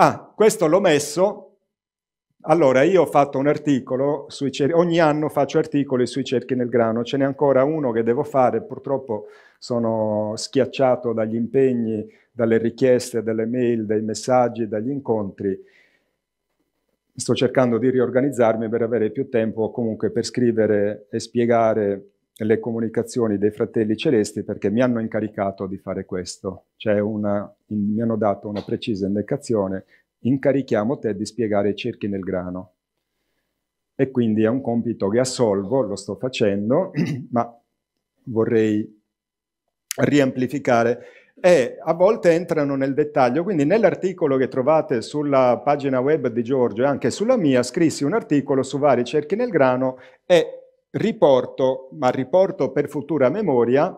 ah, questo l'ho messo, allora io ho fatto un articolo, sui cerchi, ogni anno faccio articoli sui cerchi nel grano, ce n'è ancora uno che devo fare, purtroppo sono schiacciato dagli impegni, dalle richieste, dalle mail, dai messaggi, dagli incontri, sto cercando di riorganizzarmi per avere più tempo comunque per scrivere e spiegare le comunicazioni dei fratelli celesti perché mi hanno incaricato di fare questo, cioè una, in, mi hanno dato una precisa indicazione, incarichiamo te di spiegare i cerchi nel grano. E quindi è un compito che assolvo, lo sto facendo, ma vorrei riamplificare e a volte entrano nel dettaglio. Quindi nell'articolo che trovate sulla pagina web di Giorgio e anche sulla mia, scrissi un articolo su vari cerchi nel grano e riporto, ma riporto per futura memoria,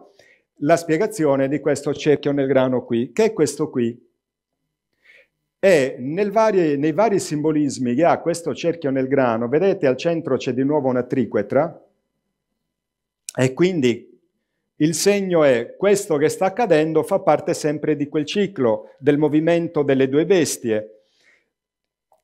la spiegazione di questo cerchio nel grano qui, che è questo qui. E vari, nei vari simbolismi che ha questo cerchio nel grano, vedete al centro c'è di nuovo una triquetra, e quindi il segno è questo che sta accadendo fa parte sempre di quel ciclo, del movimento delle due bestie.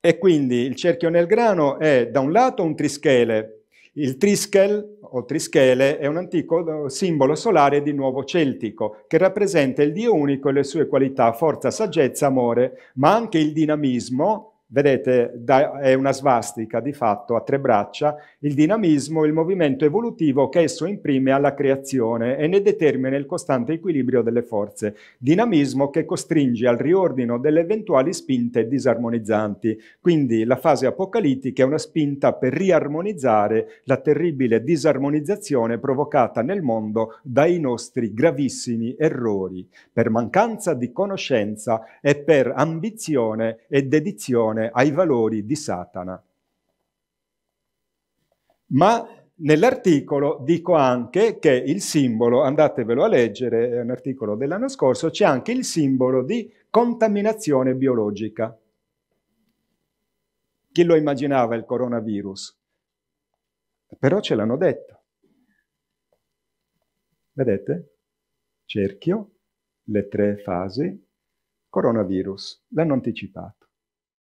E quindi il cerchio nel grano è da un lato un trischele, il triskel o trischele è un antico simbolo solare di nuovo celtico che rappresenta il Dio unico e le sue qualità, forza, saggezza, amore, ma anche il dinamismo, Vedete, da, è una svastica di fatto a tre braccia, il dinamismo, il movimento evolutivo che esso imprime alla creazione e ne determina il costante equilibrio delle forze, dinamismo che costringe al riordino delle eventuali spinte disarmonizzanti. Quindi la fase apocalittica è una spinta per riarmonizzare la terribile disarmonizzazione provocata nel mondo dai nostri gravissimi errori, per mancanza di conoscenza e per ambizione e dedizione opposizione ai valori di Satana. Ma nell'articolo dico anche che il simbolo, andatevelo a leggere, è un articolo dell'anno scorso, c'è anche il simbolo di contaminazione biologica. Chi lo immaginava il coronavirus? Però ce l'hanno detto. Vedete? Cerchio, le tre fasi, coronavirus, l'hanno anticipato.